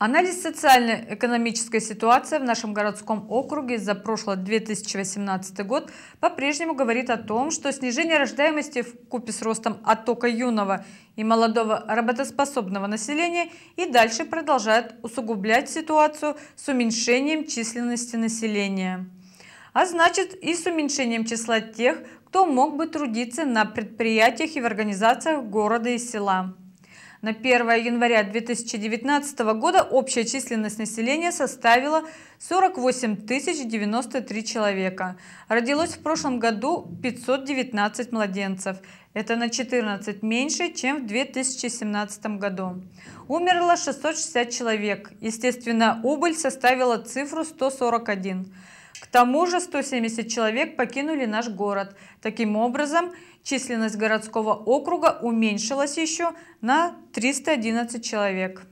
Анализ социально-экономической ситуации в нашем городском округе за прошлый 2018 год по-прежнему говорит о том, что снижение рождаемости в купе с ростом оттока юного и молодого работоспособного населения и дальше продолжает усугублять ситуацию с уменьшением численности населения. А значит и с уменьшением числа тех, кто мог бы трудиться на предприятиях и в организациях города и села. На 1 января 2019 года общая численность населения составила 48 093 человека. Родилось в прошлом году 519 младенцев. Это на 14 меньше, чем в 2017 году. Умерло 660 человек. Естественно, убыль составила цифру 141. К тому же 170 человек покинули наш город. Таким образом, численность городского округа уменьшилась еще на 311 человек.